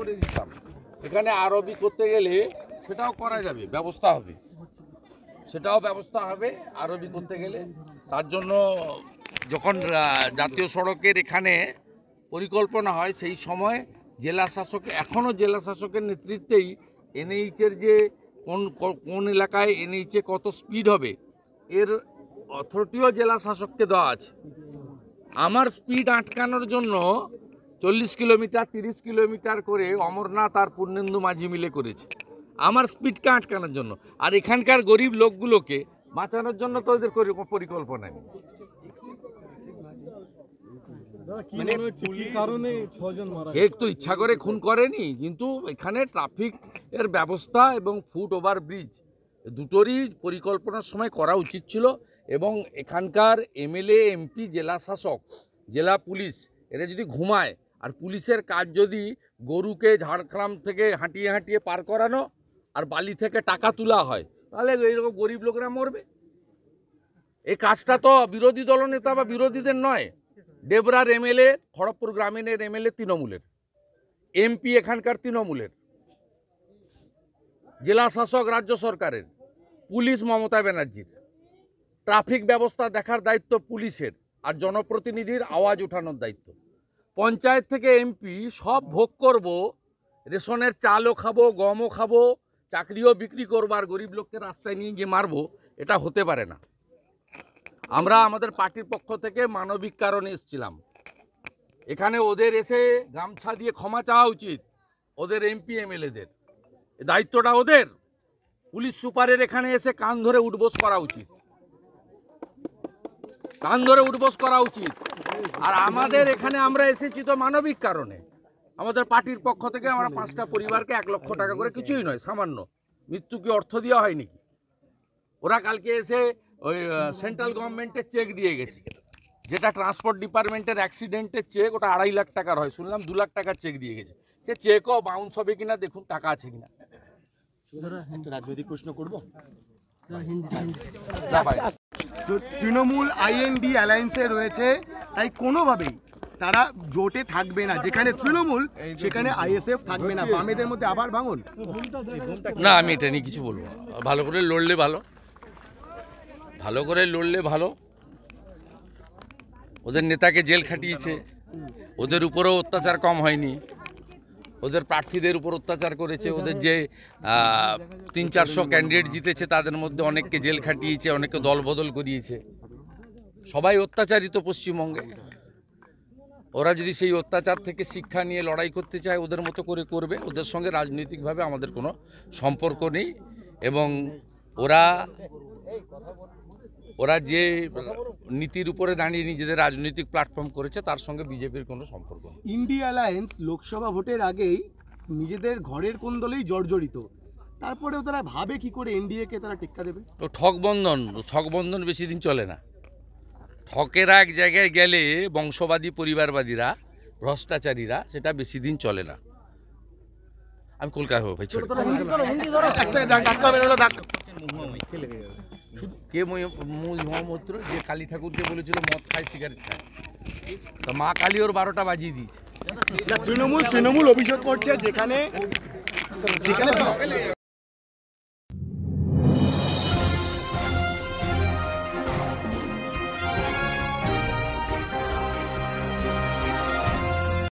করে দিতাম এখানে আরবি করতে গেলে সেটাও করা যাবে ব্যবস্থা হবে সেটাও ব্যবস্থা হবে আরবি করতে গেলে তার জন্য যখন জাতীয় সড়কের এখানে পরিকল্পনা হয় সেই সময় জেলা শাসক এখনও জেলা শাসকের নেতৃত্বেই এনএইচের যে কোন কোন এলাকায় এনএইচে কত স্পিড হবে এর অথরিটিও জেলা শাসককে দেওয়া আছে আমার স্পিড আটকানোর জন্য চল্লিশ কিলোমিটার তিরিশ কিলোমিটার করে অমরনাথ আর পূর্ণেন্দু মাঝি মিলে করেছে আমার স্পিডকে আটকানোর জন্য আর এখানকার গরিব লোকগুলোকে বাঁচানোর জন্য তো ওদের পরিকল্পনা নেই মানে কেক তো ইচ্ছা করে খুন করেনি কিন্তু এখানে ট্রাফিক এর ব্যবস্থা এবং ফুট ওভার ব্রিজ দুটোরই পরিকল্পনার সময় করা উচিত ছিল এবং এখানকার এমএলএ এমপি জেলা শাসক জেলা পুলিশ এরা যদি ঘুমায় আর পুলিশের কাজ যদি গরুকে ঝাড়গ্রাম থেকে হাঁটিয়ে হাঁটিয়ে পার করানো আর বালি থেকে টাকা তোলা হয় তাহলে এইরকম গরিব লোকরা মরবে এই কাজটা তো বিরোধী দলনেতা বা বিরোধীদের নয় ডেবরার এমএলএ খড়গপুর গ্রামীণের এমএলএ তৃণমূলের এমপি এখানকার তৃণমূলের জেলা শাসক রাজ্য সরকারের পুলিশ মমতা ব্যানার্জির ট্রাফিক ব্যবস্থা দেখার দায়িত্ব পুলিশের আর জনপ্রতিনিধির আওয়াজ ওঠানোর দায়িত্ব পঞ্চায়েত থেকে এমপি সব ভোগ করব রেশনের চালও খাবো গমও খাবো চাকরিও বিক্রি করবো আর গরিব লোককে রাস্তায় নিয়ে গিয়ে মারবো এটা হতে পারে না আমরা আমাদের পার্টির পক্ষ থেকে মানবিক কারণে এসেছিলাম এখানে ওদের এসে গামছা দিয়ে ক্ষমা চাওয়া উচিত ওদের এমপি এমএলএদের দায়িত্বটা ওদের পুলিশ সুপারের এখানে এসে কান ধরে উঠবোস করা উচিত কান ধরে উঠবোস করা উচিত আর আমাদের এখানে আমরা এসেছি তো মানবিক কারণে আমাদের পার্টির পক্ষ থেকে আমরা পাঁচটা পরিবারকে এক লক্ষ টাকা করে কিছুই নয় সামান্য মৃত্যুকে অর্থ দেওয়া হয়নি ওরা কালকে এসে ওই সেন্ট্রাল গভর্নমেন্টের চেক দিয়ে গেছে যেটা ট্রান্সপোর্ট ডিপার্টমেন্টের অ্যাক্সিডেন্টের চেক ওটা আড়াই লাখ টাকার হয় শুনলাম দু লাখ টাকার চেক দিয়ে গেছে সে চেকও বাউন্স হবে কিনা দেখুন টাকা আছে কিনা না রাজনৈতিক প্রশ্ন করবো তৃণমূল আইএনডি অ্যালায়েন্সে রয়েছে তাই কোনোভাবেই তারা জোটে থাকবে না যেখানে তৃণমূল সেখানে আইএসএফ থাকবে না বামেদের মধ্যে আবার ভাঙন না আমি এটা নিয়ে কিছু বলবো ভালো করে লড়লে ভালো ভালো করে লড়লে ভালো ওদের নেতাকে জেল খাটিয়েছে ওদের উপরেও অত্যাচার কম হয়নি ওদের প্রার্থীদের উপর অত্যাচার করেছে ওদের যে তিন চারশো ক্যান্ডিডেট জিতেছে তাদের মধ্যে অনেককে জেল খাটিয়েছে অনেককে দলবদল করিয়েছে সবাই অত্যাচারিত পশ্চিমবঙ্গে ওরা যদি সেই অত্যাচার থেকে শিক্ষা নিয়ে লড়াই করতে চায় ওদের মতো করে করবে ওদের সঙ্গে রাজনৈতিকভাবে আমাদের কোনো সম্পর্ক নেই এবং ওরা ওরা যে নীতির উপরে দাঁড়িয়ে নিজেদের রাজনৈতিক প্ল্যাটফর্ম করেছে তার সঙ্গে বিজেপির কোনো সম্পর্ক ইন্ডিয়া অ্যালায়েন্স লোকসভা ভোটের আগেই নিজেদের ঘরের কোন দলেই জর্জরিত তারপরেও তারা ভাবে কি করে এনডিএকে তারা টিক্কা দেবে তো ঠকবন্ধন ঠকবন্ধন বেশি দিন চলে না হকের এক জায়গায় গেলে বংশবাদী পরিবারবাদীরা ভ্রষ্টাচারীরা সেটা বেশি দিন চলে না আমি কলকাতা হবো ভাই ছেড়ে কে মহামত্র যে কালী ঠাকুরকে বলেছিল মদ খায় সিগারেট খায় তা মা কালী ওর বারোটা বাজিয়ে দিয়েছে তৃণমূল তৃণমূল অভিযোগ করছে যেখানে যেখানে